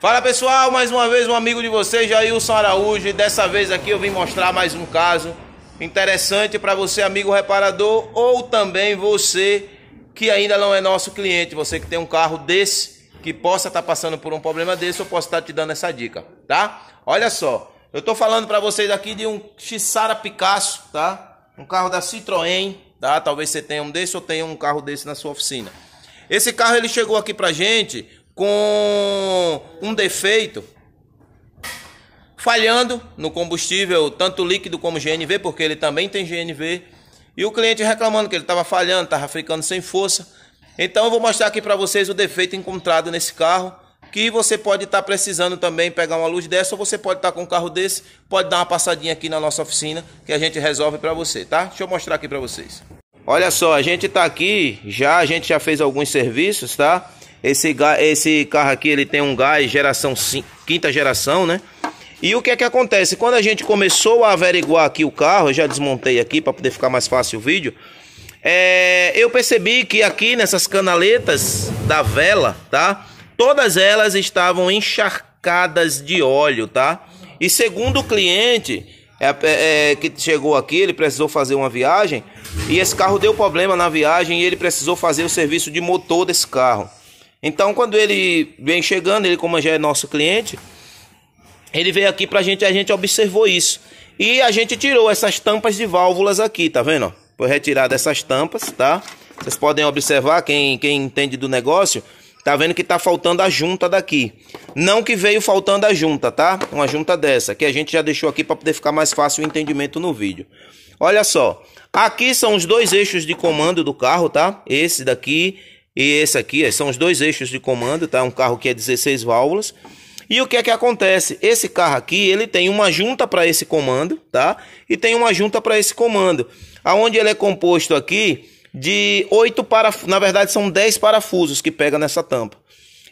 Fala pessoal, mais uma vez um amigo de vocês, Jailson Araújo, e dessa vez aqui eu vim mostrar mais um caso interessante para você, amigo reparador, ou também você que ainda não é nosso cliente, você que tem um carro desse, que possa estar tá passando por um problema desse, eu posso estar tá te dando essa dica, tá? Olha só, eu estou falando para vocês aqui de um Xara Picasso, tá? Um carro da Citroën, tá? Talvez você tenha um desse ou tenha um carro desse na sua oficina. Esse carro ele chegou aqui pra gente com um defeito, falhando no combustível, tanto líquido como GNV, porque ele também tem GNV, e o cliente reclamando que ele estava falhando, estava ficando sem força. Então eu vou mostrar aqui para vocês o defeito encontrado nesse carro, que você pode estar tá precisando também pegar uma luz dessa, ou você pode estar tá com um carro desse, pode dar uma passadinha aqui na nossa oficina, que a gente resolve para você, tá? Deixa eu mostrar aqui para vocês. Olha só, a gente está aqui, já a gente já fez alguns serviços, tá? Esse, esse carro aqui ele tem um gás geração quinta geração, né? E o que é que acontece? Quando a gente começou a averiguar aqui o carro, eu já desmontei aqui para poder ficar mais fácil o vídeo. É, eu percebi que aqui nessas canaletas da vela, tá? Todas elas estavam encharcadas de óleo, tá? E segundo o cliente é, é, é que chegou aqui, ele precisou fazer uma viagem e esse carro deu problema na viagem e ele precisou fazer o serviço de motor desse carro. Então, quando ele vem chegando, ele como já é nosso cliente, ele veio aqui pra gente, a gente observou isso. E a gente tirou essas tampas de válvulas aqui, tá vendo? Foi retirada essas tampas, tá? Vocês podem observar, quem, quem entende do negócio, tá vendo que tá faltando a junta daqui. Não que veio faltando a junta, tá? Uma junta dessa, que a gente já deixou aqui para poder ficar mais fácil o entendimento no vídeo. Olha só, aqui são os dois eixos de comando do carro, tá? Esse daqui e esse aqui, é, são os dois eixos de comando, tá? Um carro que é 16 válvulas. E o que é que acontece? Esse carro aqui, ele tem uma junta para esse comando, tá? E tem uma junta para esse comando, aonde ele é composto aqui de oito parafusos, na verdade são 10 parafusos que pega nessa tampa.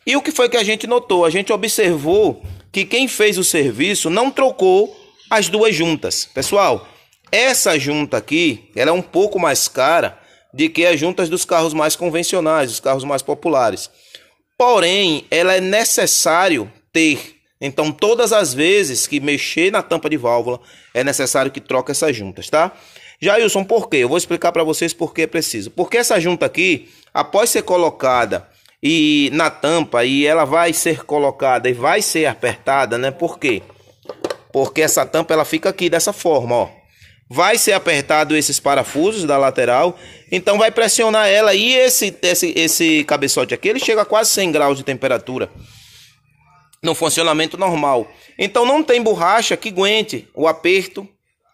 E o que foi que a gente notou? A gente observou que quem fez o serviço não trocou as duas juntas. Pessoal, essa junta aqui, ela é um pouco mais cara de que é juntas dos carros mais convencionais, dos carros mais populares. Porém, ela é necessário ter. Então, todas as vezes que mexer na tampa de válvula, é necessário que troque essas juntas, tá? Jailson, por quê? Eu vou explicar para vocês por que é preciso. Porque essa junta aqui, após ser colocada e na tampa e ela vai ser colocada e vai ser apertada, né? Por quê? Porque essa tampa ela fica aqui dessa forma, ó vai ser apertado esses parafusos da lateral, então vai pressionar ela e esse, esse, esse cabeçote aqui ele chega a quase 100 graus de temperatura no funcionamento normal. Então não tem borracha que aguente o aperto,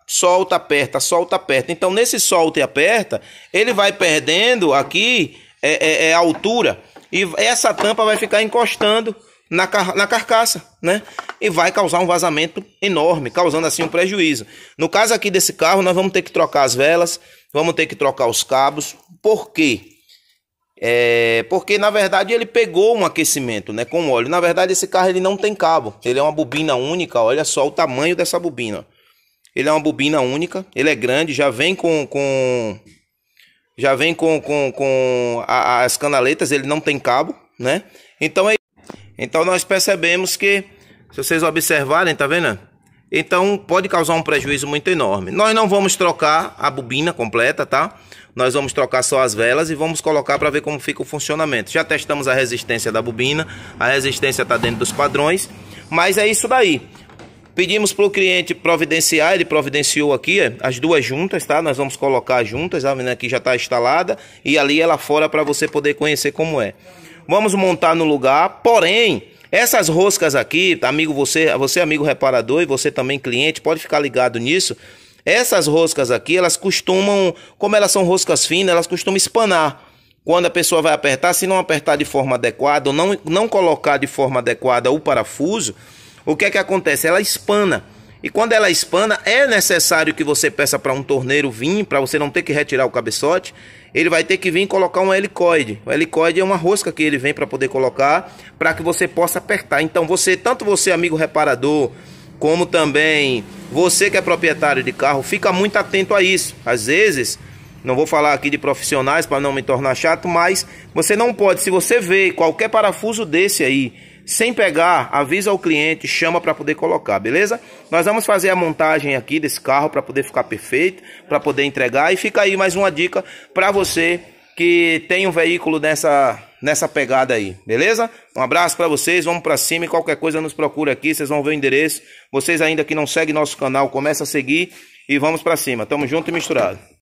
solta, aperta, solta, aperta. Então nesse solta e aperta, ele vai perdendo aqui é, é, é altura e essa tampa vai ficar encostando na, car na carcaça, né? E vai causar um vazamento enorme, causando assim um prejuízo. No caso aqui desse carro, nós vamos ter que trocar as velas, vamos ter que trocar os cabos. Por quê? É, porque na verdade ele pegou um aquecimento, né, com óleo. Na verdade esse carro ele não tem cabo. Ele é uma bobina única, olha só o tamanho dessa bobina. Ele é uma bobina única, ele é grande, já vem com, com já vem com, com, com a, as canaletas, ele não tem cabo, né? Então é então nós percebemos que, se vocês observarem, tá vendo? Então pode causar um prejuízo muito enorme. Nós não vamos trocar a bobina completa, tá? Nós vamos trocar só as velas e vamos colocar para ver como fica o funcionamento. Já testamos a resistência da bobina, a resistência está dentro dos padrões, mas é isso daí. Pedimos para o cliente providenciar, ele providenciou aqui é, as duas juntas, tá? Nós vamos colocar juntas, a tá? aqui já está instalada e ali ela fora para você poder conhecer como é vamos montar no lugar. Porém, essas roscas aqui, amigo você, você amigo reparador e você também cliente, pode ficar ligado nisso. Essas roscas aqui, elas costumam, como elas são roscas finas, elas costumam espanar. Quando a pessoa vai apertar, se não apertar de forma adequada ou não, não colocar de forma adequada o parafuso, o que é que acontece? Ela espana. E quando ela espana, é necessário que você peça para um torneiro vir, para você não ter que retirar o cabeçote. Ele vai ter que vir colocar um helicoide. O helicoide é uma rosca que ele vem para poder colocar, para que você possa apertar. Então você, tanto você amigo reparador, como também você que é proprietário de carro, fica muito atento a isso. Às vezes, não vou falar aqui de profissionais para não me tornar chato, mas você não pode, se você vê qualquer parafuso desse aí, sem pegar, avisa o cliente, chama para poder colocar, beleza? Nós vamos fazer a montagem aqui desse carro para poder ficar perfeito, para poder entregar e fica aí mais uma dica para você que tem um veículo nessa nessa pegada aí, beleza? Um abraço para vocês, vamos para cima e qualquer coisa nos procura aqui, vocês vão ver o endereço. Vocês ainda que não seguem nosso canal, começa a seguir e vamos para cima. Tamo junto e misturado.